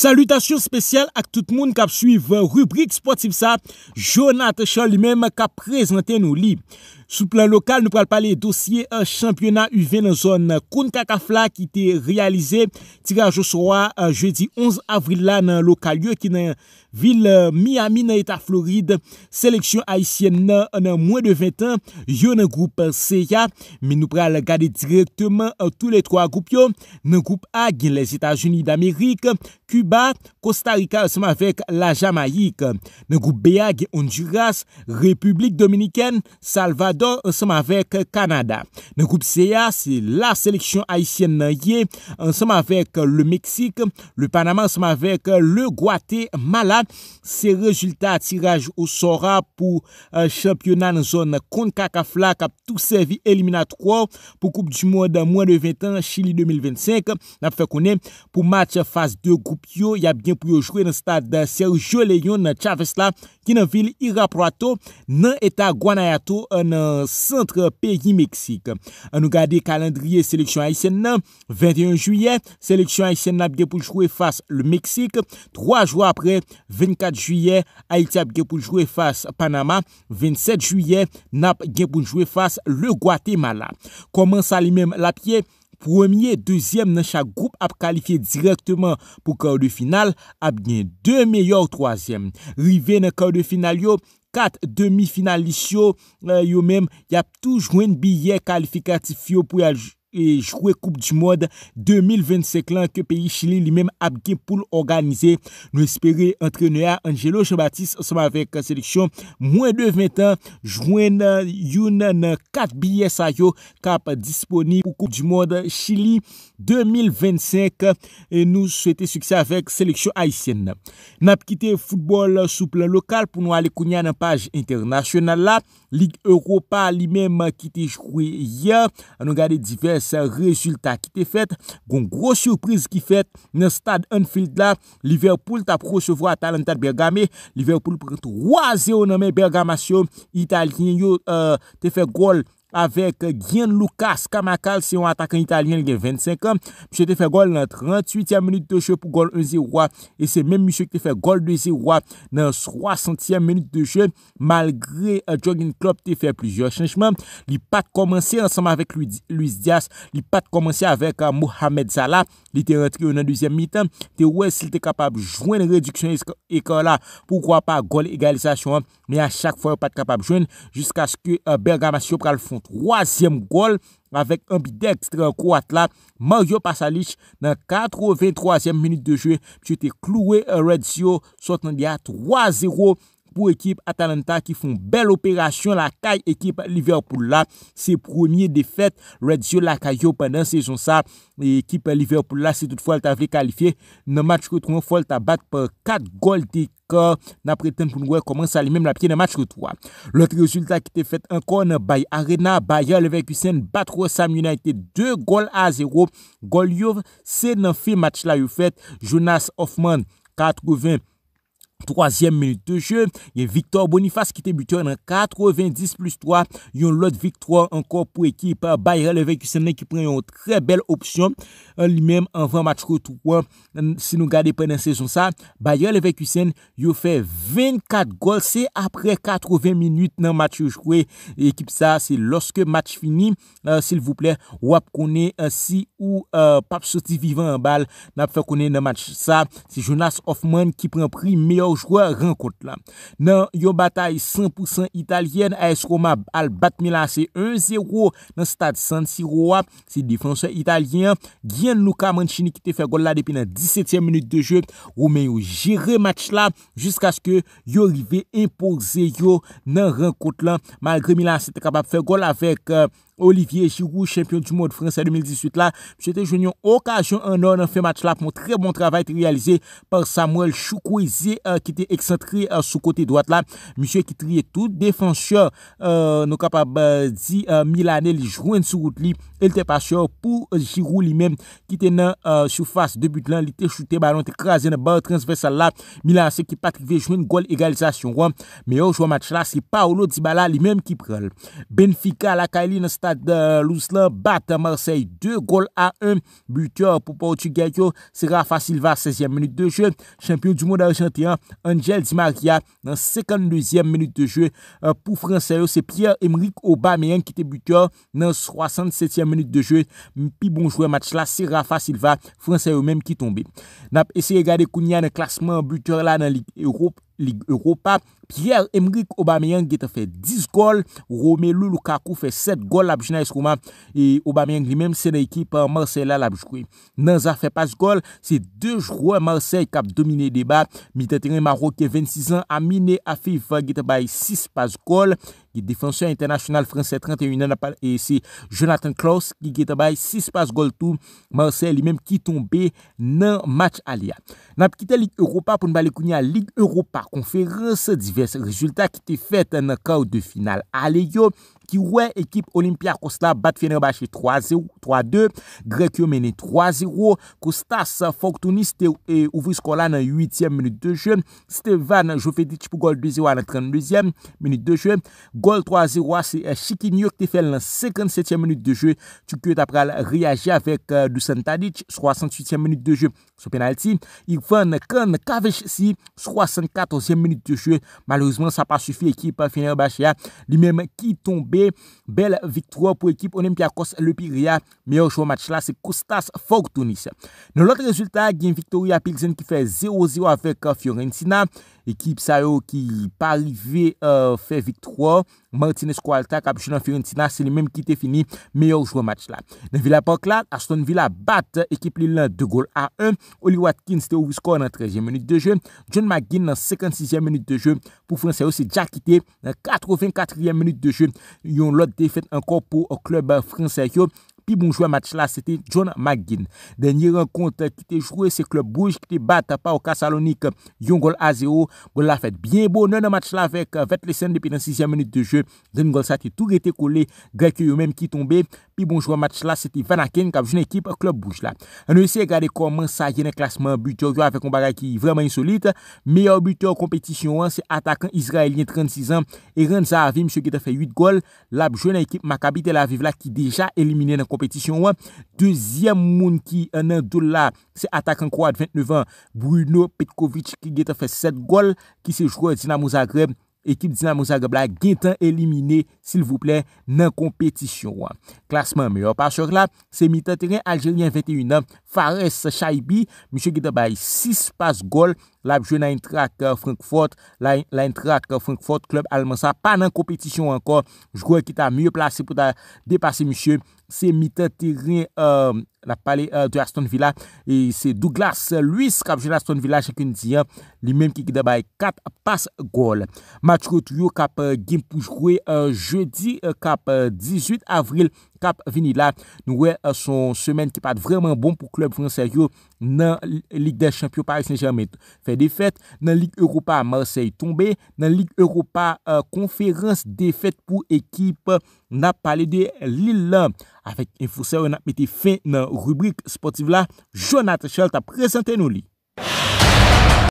Salutasyon spesyal ak tout moun kap suyv rubrik sportiv sa, Jonathan Charles li men me kap prezante nou li. Sou plan lokal, nou pral pale dosye championat UV nan zon Koun Kakafla ki te realize tira jous euh, roi jeudi 11 avril la nan euh, lokal euh, yo ki nan vil Miami nan etat Floride. Seleksyon Haitienne nan mwen de 20 an, yo nan groupe Seya, men nou pral gade direktman tou le 3 groupe yo. Nan groupe A, gen les Etats-Unis d'Amerik, Cuba, Costa Rica osman vek la Jamaik. Nan groupe B, agi Honduras, Republik Dominiken, Salvador Don, ansem avèk Kanada. Nè goup Seya, se la seleksyon Haitien nan ye, ansem avèk le Meksik, le Panama, ansem avèk le Guaté, Malade. Se rezultat tiraj osora pou euh, champion nan zon kon kaka flak ap tou servi eliminat 3 pou koup di moun dan moun de 20 an, Chili 2025. Nè pou fè konè pou mat fase 2 goup yo, yab gen pou yo jwe nan stad Sergio Leyon, Chavez la, Kinanville, Iraproato, nan etat Guanayato, nan Anou gade kalendriye seleksyon Aysen nan 21 juyen Seleksyon Aysen nan ap genpoun jwe fase le Meksik 3 jou apre 24 juyen Ayti ap genpoun jwe fase Panama 27 juyen Nan ap genpoun jwe fase le Guatemala Koman sa li menm la pie Premier, deuxième nan chak group ap kalifiye direktman pou kaode final Ap gen 2 meyor 3e Rive nan kaode final yo 4 demi finalist yo euh, yo men, yap tou jwen biye kalifikatif yo pou yal e, jwe koup di mod 2025 lan ke peyi Chilin li men ap gen pou l'organize. Nou espere entre nou ya Angelo Chabatis, som avèk euh, seleksyon mwen dev metan jwen euh, yon 4 biye sa yo kap disponib pou koup di mod Chilin. 2025 Nou souete suksè avèk seleksyon Aisyen Nap ki te foutbol souple lokal Poun wale kounye an apaj internasyonal la Ligue Europa Li mèm ki te chouye yè Anou gade diverse rezultat Ki te fèt Gon gros sürpriz ki fèt Nè stad an fild la Liverpool tap rochevwa talantat Bergamè Liverpool prentou waze ou nanmè Bergamassiom Italien yo euh, te fè gol avèk Gien Lucas Kamakal se yon atak an italien l gen 25 an pise te fè gol nan 38 an menit te chè pou gol 1-0 e se menm musye te fè gol 2-0 nan 60 an menit te chè malgre Jogging Club te fè plusieurs chèchman, li pat komanse ansanman avèk Louis Dias li pat komanse avèk euh, Mohamed Zala li te rentre yon nan 2e mi tan te wè si te kapab jwen rediksyon e kon la, poukwa pa gol egalizasyon mi a chak fòy pat kapab jwen jisk aske Bergama Siop kal fon 3èm gol Avèk ambidextre kou atlak Mario Pasalic Nan 83èm minute de jwe Jwete Kluwe Redzio Sotandia 3-0 Pou ekip Atalanta ki fon bel operasyon la kay ekip Liverpool la. Se promye defet Redsio la kay yo pandan sejon sa. E ekip Liverpool la se toutfwa lta vle kalife. Nan match ke 3 fwa lta bat per 4 gol de ko. Nan preten pou nou wè koman sa li menm la piye nan match ke 3. Lote rezultat ki te fet ankon nan Bay Arena. Bayer Leverkusen bat 3-5 United. 2 gol a 0. Gol yo se nan fi match la yo fet. Jonas Hoffman 4-20. 3e minute de jeu, yon Victor Boniface ki te bute ou nan 90 plus 3 yon lote victoire ankor pou ekip Bayer Leverkusen nan ki pre yon tre bel opsyon, li menm anvan match kou toukwa si nou gade pe nan sezon sa, Bayer Leverkusen yon fe 24 gol se apre 80 minute nan match yon jouwe, ekip sa se loske match fini, euh, sil vouple wap kone ansi ou euh, euh, pap soti vivan an bal nap fe kone nan match sa se Jonas Hoffman ki pre pri meyo jouè renkote la. Nan yon bataï 100% italienne, a eskou mab al bat Mila, se 1-0 nan stad San Siroa, se difanse italien, gyen Nouka Manchini ki te fè gol la depi nan 17e minute de jè, ou men yon jire match la, jisk aske yon li ve impose yon nan renkote la, malgre Mila se te kabab fè gol avèk Olivier Giroud, champion du Monde France a 2018 la, msye te jwenyon okajon anon an fe match la pou moun tre bon travay te realizé par Samuel Choukouizé ki te eksentri euh, euh, sou kote doat la, msye ki triye tout defensyon euh, nou kapab di Milanè li jwen sou gout li el te pasyon pou Giroud li men ki te nan sou fase de but lan, li te choute balon, te krasen ba transversal la, Milanè se ki patrive jwen gol egalizasyon wan, meyo jouan match la, si Paolo Dibala li men ki prel, Benfica lakay li nan sta Louslan bat a Marseille 2 gol a 1 buteur pou Portugayo, c'est Rafa Silva 16e minute de jeu, champion du monde argentien Angel Di Maria 52e minute de jeu euh, pou France Ayo, c'est Pierre-Emerick Aubameyen ki te buteur nan 67e minute de jeu pi bonjouè match la c'est Rafa Silva, France Ayo men ki tombe. Nap, eseye gade koun ya nan klasman buteur la nan Ligue Europe Ligue Europa, Pierre-Emerick Aubameyang gete fè 10 gol, Romelu Lukaku fè 7 gol la Bichina Eskouma, et Aubameyang li mèm sè nè ekip par Marseille la la Bichkoui. Nanza fè pas gol, sè 2 joueurs Marseille kap domine débat, Midi Téren Maroc ke 26 ans, Amine Afifan gete bay 6 pas gol, Gye defansyon internasyonal fransè 31 nan apan E se Jonathan Klaus Gye gye tabay 6 pas gol tou Marcel li menm ki tombe nan match aliyat Nap kita Ligue Europa Poun balekouni a Ligue Europa Konferansè diversè rezultat ki te fèt Nan ka ou de final Ale yo ki wè ekip Olympia Kosta bat Fenerbahce 3-2 Grekyo meni 3-0 Kostas Foktounis te ouvri skola nan 8e meni 2 je Stéphane Jovetic pou gol 2-0 nan 32e meni 2 je Gol 3-0 se Chikinyok te fel nan 57e meni 2 je Tukyot apre al reyaje avèk euh, Dusan Tadic 68e meni 2 je Sou penalti, Yvonne Karn Kavech si 64e meni 2 je Malouzman sa pa sufi ekip Fenerbahce ya, li meni ki tombe Bel vitro pou ekip Onen pi akos le pi ria Meyo show match la se Kostas Fogtounis Nou lote rezultat Game victory apilzen ki fe 0-0 Avek Fiorentina Ekip sa yo ki parive euh, fè vitro, Martinez Koualtak, Abjouna Fiorentina, se li menm ki te fini, meyo jou match la. Ne vilapak la, Aston Villa bat, ekip li lan de goal a 1, Oli Watkins te ouvisko nan 13e menit de je, John McGinn nan 56e menit de je, pou Fransay yo se ja kite, nan 84e menit de je, yon lot defet anko pou klub Fransay yo, Pi bon joueur match là, c'était John McGinn. dernier rencontre qui était joué, c'est Club Bouge qui était battu par Casalonique, Yongol à 0. goal la fait bien bonheur dans match là avec euh, Vettlesen depuis la 6 minute de jeu. Den gol ça qui tout été collé, Grec lui-même qui tombé. Pi bon joueur match là, c'était Van qui a joué équipe Club Bouge là. On essaie de regarder comment ça y est classement buteur avec un bagage qui est vraiment insolite. Meilleur buteur compétition, hein, c'est attaquant israélien 36 ans, Eren Zahavi, monsieur qui a fait 8 goals. La jeune équipe Maccabi Tel Aviv là qui déjà éliminé kompetisyon wè. Dezyem moun ki nan dou la se atak an kouad 29 an. Bruno Petkovic ki gete fè 7 gol. Ki se jwè Dinamo Zagreb. Ekip Dinamo Zagreb la gen tan elimine. Sil vouple nan kompetisyon wè. Klasman meyò. Pachok la se mitan teren Algerien 21 an. Fares Chaybi. Mishè gete bay 6 pas gol. Lapjou na yon trak Frankfort, la yon trak Frankfort, klub Almanca, pa nan kompetisyon ankon, joukwen ki ta myo plase pou ta depase mysye, se mita teren euh, la pale euh, de Aston Villa, se Douglas Luiz kap joun Aston Villa chakoun diyan, li menm ki gida bay 4 pas gol. Matro tou yo kap euh, game pou joukwen, jeudi kap 18 avril. Kap vini la nou we euh, son semen ki pat vreman bon pou klub Franserio nan Ligue des Champions Paris Saint-Germain. Fè defet nan Ligue Europa Marseille tombe nan Ligue Europa Konferens euh, defet pou ekip na pale de Lille. Afèk enfose ou nan ap mette fin nan rubrik sportive la, Jonathan Schell ta prezente nou li.